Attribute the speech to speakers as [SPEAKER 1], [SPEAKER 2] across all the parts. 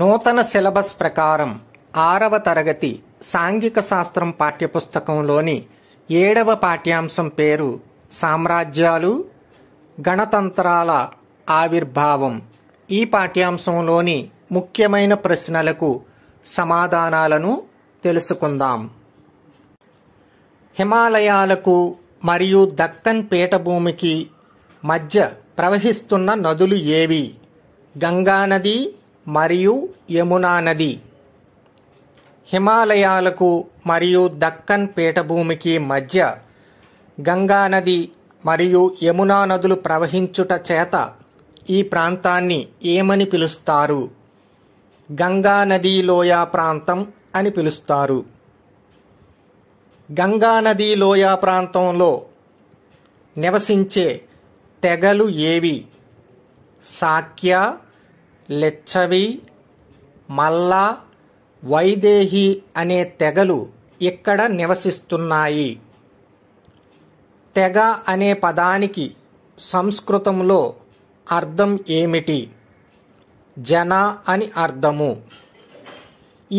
[SPEAKER 1] నూతన సిలబస్ ప్రకారం ఆరవ తరగతి సాంఘిక శాస్త్రం పాఠ్యపుస్తకంలోని ఏడవ పాఠ్యాంశం పేరు సామ్రాజ్యాలు గణతంత్రాల ఆవిర్భావం ఈ పాఠ్యాంశంలోని ముఖ్యమైన ప్రశ్నలకు సమాధానాలను తెలుసుకుందాం హిమాలయాలకు మరియు దక్కన్ పీఠభూమికి మధ్య ప్రవహిస్తున్న నదులు ఏవి గంగానది మరియు యమునా నది హిమాలయాలకు మరియు దక్కన్ పీఠభూమికి మధ్య గంగా నది మరియు యమునా నదులు ప్రవహించుట చేత ఈ ప్రాంతాన్ని ఏమని పిలుస్తారు గంగా నదీ లోయా ప్రాంతం అని పిలుస్తారు గంగా నదీ లోయ ప్రాంతంలో నివసించే తెగలు ఏవి సాక్య లిచ్చవి మల్ల వైదేహి అనే తెగలు ఇక్కడ నివసిస్తున్నాయి తెగ అనే పదానికి సంస్కృతంలో అర్థం ఏమిటి జన అని అర్థము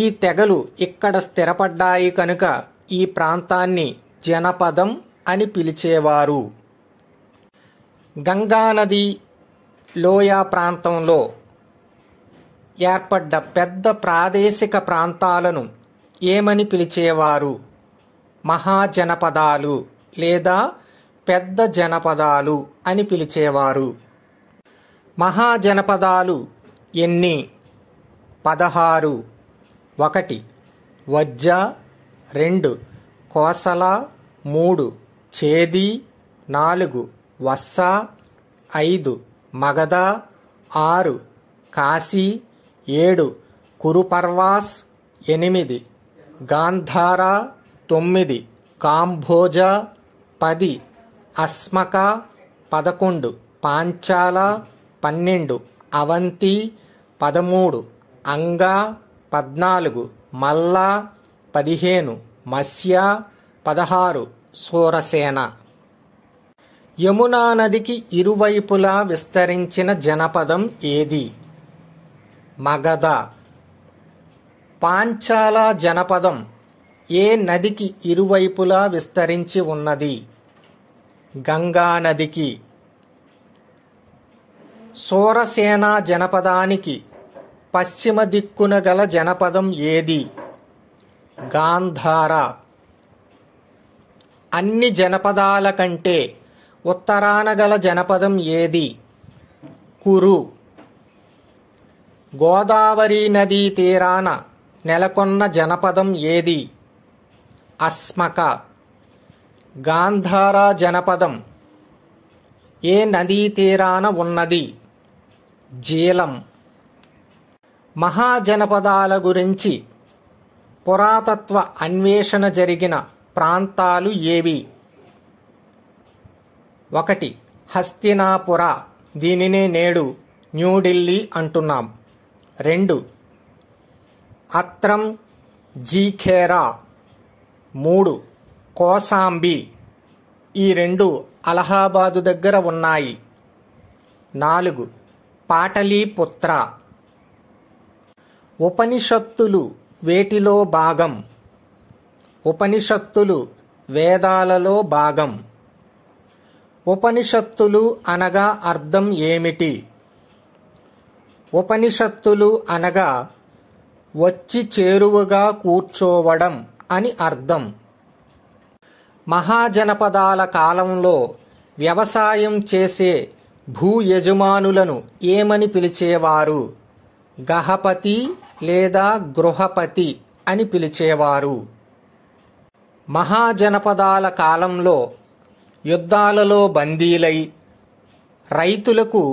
[SPEAKER 1] ఈ తెగలు ఇక్కడ స్థిరపడ్డాయి కనుక ఈ ప్రాంతాన్ని జనపదం అని పిలిచేవారు గంగానది లోయ ప్రాంతంలో ఏర్పడ్డ పెద్ద ప్రాదేశిక ప్రాంతాలను ఏమని పిలిచేవారు మహాజనపదాలు లేదా పెద్ద జనపదాలు అని పిలిచేవారు మహాజనపదాలు ఎన్ని పదహారు ఒకటి వజ్జ రెండు కోసల మూడు చేది నాలుగు వస్స ఐదు మగధ ఆరు కాశీ ఏడు కురుపర్వాస్ ఎనిమిది గాంధారా తొమ్మిది కాంభోజ పది అస్మక పదకొండు పాంచాల పన్నెండు అవంతి పదమూడు అంగ పద్నాలుగు మల్ల పదిహేను మత్స్య పదహారు సూరసేన యమునా నదికి ఇరువైపులా విస్తరించిన జనపదం ఏది మగధ పాంచాల జనపదం ఏ నదికి ఇరువైపులా విస్తరించి ఉన్నది గంగా నదికి సోరసేన జనపదానికి పశ్చిమ దిక్కున గల జనపదం ఏది గాంధార అన్ని జనపదాల కంటే ఉత్తరాన గల జనపదం ఏది కురు గోదావరి నదీ తీరాన నెలకొన్న జనపదం ఏది అస్మక గాంధార జనపదం ఏ నదీ తీరాన ఉన్నది జీలం మహాజనపదాల గురించి పురాతత్వ అన్వేషణ జరిగిన ప్రాంతాలు ఏవి ఒకటి హస్తినాపుర దీనినే నేడు న్యూఢిల్లీ అంటున్నాం రెండు అత్రం జీఖేరా మూడు కోసాంబి ఈ రెండు అలహాబాదు దగ్గర ఉన్నాయి నాలుగు పాటలీపుత్ర ఉపనిషత్తులు వేటిలో భాగం ఉపనిషత్తులు వేదాలలో భాగం ఉపనిషత్తులు అనగా అర్థం ఏమిటి ఉపనిషత్తులు అనగా వచ్చి చేరువగా కూర్చోవడం అని అర్థం మహాజనపదాల కాలంలో వ్యవసాయం చేసే భూ యజమానులను ఏమని పిలిచేవారు గహపతి లేదా గృహపతి అని పిలిచేవారు మహాజనపదాల కాలంలో యుద్ధాలలో బందీలై రైతులకు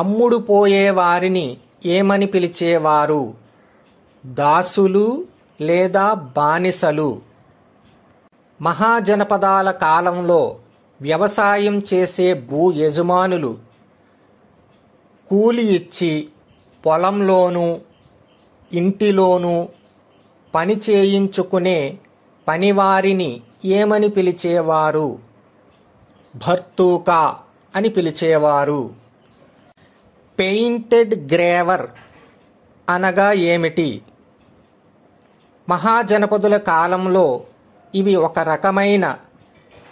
[SPEAKER 1] అమ్ముడు పోయేవారిని ఏమని పిలిచేవారు దాసులు లేదా బానిసలు మహాజనపదాల కాలంలో వ్యవసాయం చేసే భూ యజమానులు కూలి ఇచ్చి పొలంలోనూ ఇంటిలోనూ పని చేయించుకునే పనివారిని ఏమని పిలిచేవారు భర్తూకా అని పిలిచేవారు పెయింటెడ్ గ్రేవర్ అనగా ఏమిటి మహాజనపదుల కాలంలో ఇవి ఒక రకమైన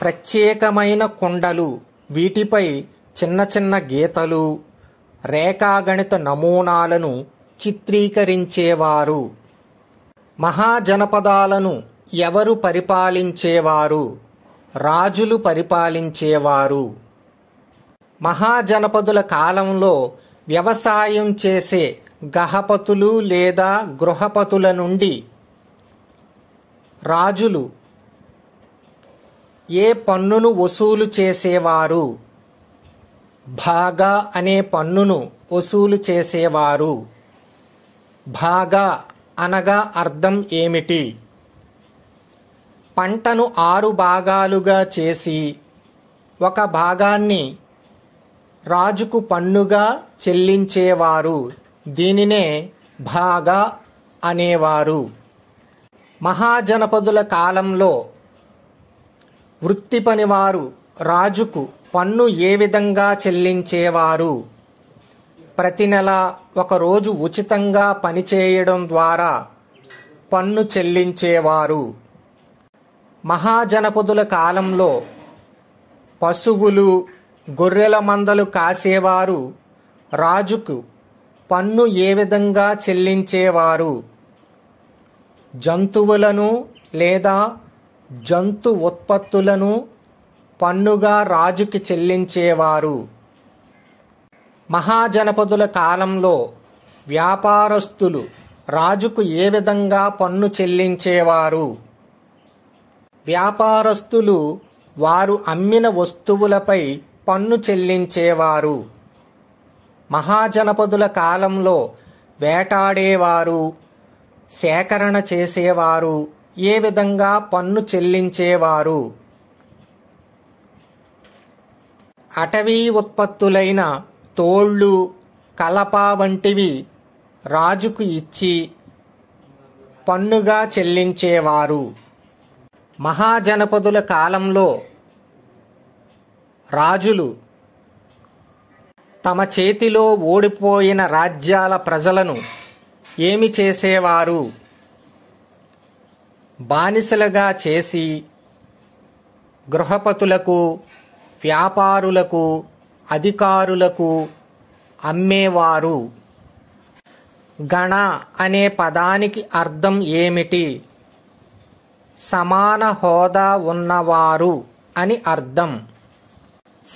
[SPEAKER 1] ప్రత్యేకమైన కుండలు వీటిపై చిన్న చిన్న గీతలు రేఖాగణిత నమూనాలను చిత్రీకరించేవారు మహాజనపదాలను ఎవరు పరిపాలించేవారు రాజులు పరిపాలించేవారు మహాజనపదుల కాలంలో వ్యవసాయం చేసే గహపతులు లేదా గృహపతుల నుండి రాజులు ఏ పన్నును వసూలు చేసేవారు భాగా అనే పన్నును వసూలు చేసేవారు భాగా అనగా అర్థం ఏమిటి పంటను ఆరు భాగాలుగా చేసి ఒక భాగాన్ని రాజుకు పన్నుగా చెల్లించేవారు దీనినే భాగా అనేవారు మహాజనపదుల కాలంలో వృత్తి పనివారు రాజుకు పన్ను ఏ విధంగా చెల్లించేవారు ప్రతి నెల ఒకరోజు ఉచితంగా పనిచేయడం ద్వారా పన్ను చెల్లించేవారు మహాజనపదుల కాలంలో పశువులు గొర్రెల మందలు కాసేవారు రాజుకు పన్ను ఏ విధంగా చెల్లించేవారు జంతువులను లేదా జంతు ఉత్పత్తులను పన్నుగా రాజుకి చెల్లించేవారు మహాజనపదుల కాలంలో వ్యాపారస్తులు రాజుకు ఏ విధంగా పన్ను చెల్లించేవారు వ్యాపారస్తులు వారు అమ్మిన వస్తువులపై పన్ను చెల్లించేవారు మహాజనపదుల కాలంలో వేటాడేవారు సేకరణ చేసేవారు ఏ విధంగా పన్ను చెల్లించేవారు అటవీ ఉత్పత్తులైన తోళ్ళు కలప వంటివి రాజుకు ఇచ్చి పన్నుగా చెల్లించేవారు మహాజనపదుల కాలంలో రాజులు తమ చేతిలో ఓడిపోయిన రాజ్యాల ప్రజలను ఏమి చేసేవారు బానిసలుగా చేసి గృహపతులకు వ్యాపారులకు అధికారులకు అమ్మేవారు గణ అనే పదానికి అర్థం ఏమిటి సమాన హోదా ఉన్నవారు అని అర్థం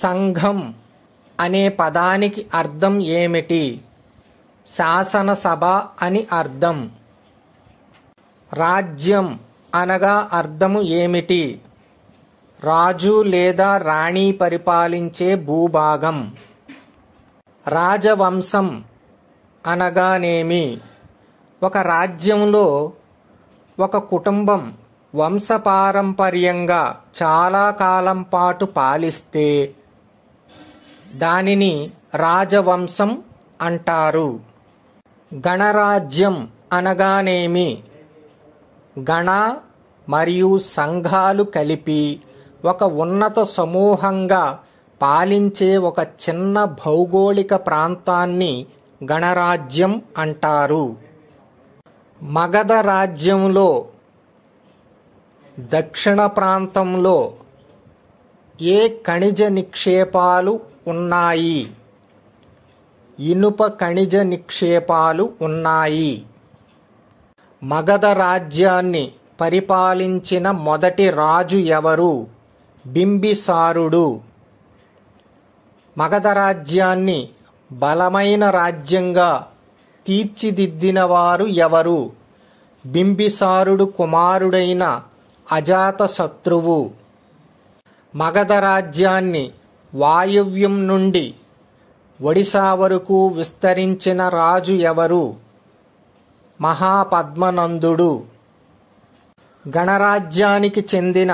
[SPEAKER 1] సంఘం అనే పదానికి అర్థం ఏమిటి శాసనసభ అని అర్థం రాజ్యం అనగా అర్థము ఏమిటి రాజు లేదా రాణి పరిపాలించే భూభాగం రాజవంశం అనగానేమి ఒక రాజ్యంలో ఒక కుటుంబం వంశపారంపర్యంగా చాలా కాలం పాటు పాలిస్తే దానిని రాజవంశం అంటారు గణరాజ్యం అనగానేమి గణ మరియు సంఘాలు కలిపి ఒక ఉన్నత సమూహంగా పాలించే ఒక చిన్న భౌగోళిక ప్రాంతాన్ని గణరాజ్యం అంటారు మగధ రాజ్యంలో దక్షిణ ప్రాంతంలో ఏ ఖనిజ నిక్షేపాలు ఉన్నాయి ఇనుప ఖనిజ నిక్షేపాలు ఉన్నాయి మగధ రాజ్యాన్ని పరిపాలించిన మొదటి రాజు ఎవరు బింబిసారుడు మగధ రాజ్యాన్ని బలమైన రాజ్యంగా తీర్చిదిద్దినవారు ఎవరు బింబిసారుడు కుమారుడైన అజాతశత్రువు మగధ రాజ్యాన్ని వాయువ్యం నుండి ఒడిశా వరకు విస్తరించిన రాజు ఎవరు మహాపద్మనందుడు గణరాజ్యానికి చెందిన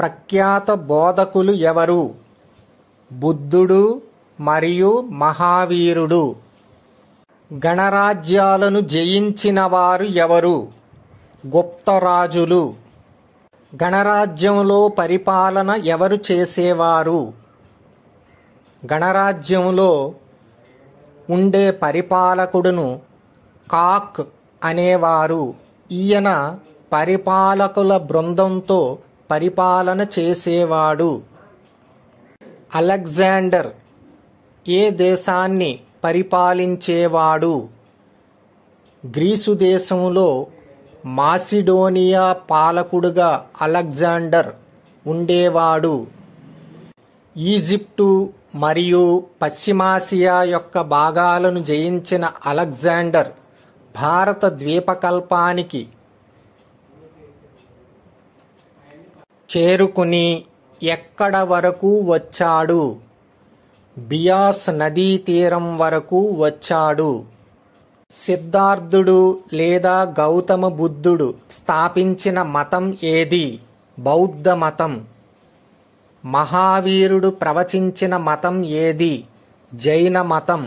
[SPEAKER 1] ప్రఖ్యాత బోధకులు ఎవరు బుద్ధుడు మరియు మహావీరుడు గణరాజ్యాలను జయించిన వారు ఎవరు గుప్తరాజులు గణరాజ్యంలో పరిపాలన ఎవరు చేసేవారు గణరాజ్యంలో ఉండే పరిపాలకుడును కాక్ అనేవారు ఈయన పరిపాలకుల బృందంతో పరిపాలన చేసేవాడు అలెగ్జాండర్ ఏ దేశాన్ని పరిపాలించేవాడు గ్రీసు దేశంలో మాసిడోనియా పాలకుడుగా అలెగ్జాండర్ ఉండేవాడు ఈజిప్టు మరియు పశ్చిమాసియా యొక్క భాగాలను జయించిన అలెగ్జాండర్ భారత ద్వీపకల్పానికి చేరుకుని ఎక్కడ వరకు వచ్చాడు బియాస్ నదీ తీరం వరకు వచ్చాడు సిద్ధార్థుడు లేదా గౌతమ బుద్ధుడు స్థాపించిన మతం ఏది బౌద్ధ మతం మహావీరుడు ప్రవచించిన మతం ఏది జైన మతం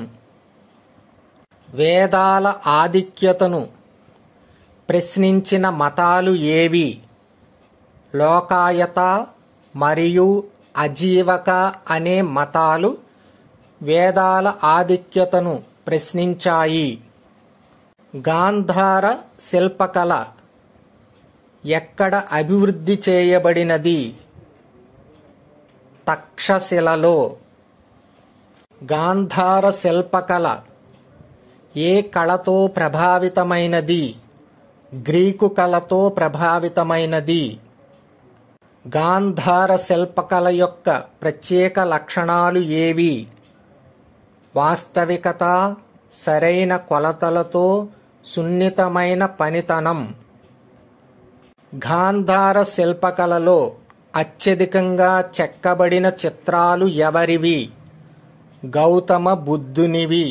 [SPEAKER 1] వేదాల ఆధిక్యతను ప్రశ్నించిన మతాలు ఏవి లోకాయత మరియు అజీవక అనే మతాలు వేదాల ఆధిక్యతను ప్రశ్నించాయి గాంధార శిల్పకళ ఎక్కడ అభివృద్ధి చేయబడినది తక్షశిలలో గాంధార శిల్పకళ ఏ కళతో ప్రభావితమైనది గ్రీకు కళతో ప్రభావితమైనది గాంధార శిల్పకళ యొక్క ప్రత్యేక లక్షణాలు ఏవి వాస్తవికత సరైన కొలతలతో సున్నితమైన పనితనం గాంధార శిల్పకళలో అత్యధికంగా చెక్కబడిన చిత్రాలు ఎవరివి గౌతమ బుద్ధునివి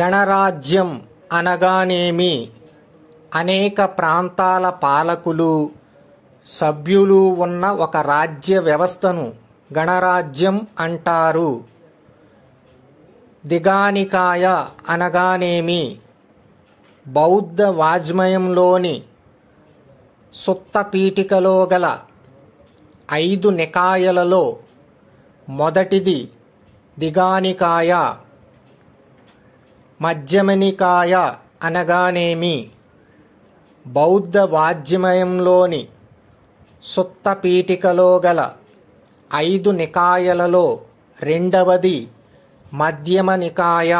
[SPEAKER 1] గణరాజ్యం అనగానేమి అనేక ప్రాంతాల పాలకులు సభ్యులు ఉన్న ఒక రాజ్య వ్యవస్థను గణరాజ్యం అంటారు దిగానికాయ అనగానేమి బౌద్ధ వాజ్మయంలోని సుత్త పీఠికలో గల ఐదు నికాయలలో మొదటిది దిగానికాయ మధ్యమనికాయ అనగానేమి బౌద్ధ వాజ్యమయంలోని సుత్తపీఠికలో గల ఐదు నికాయలలో రెండవది మధ్యమ నికాయ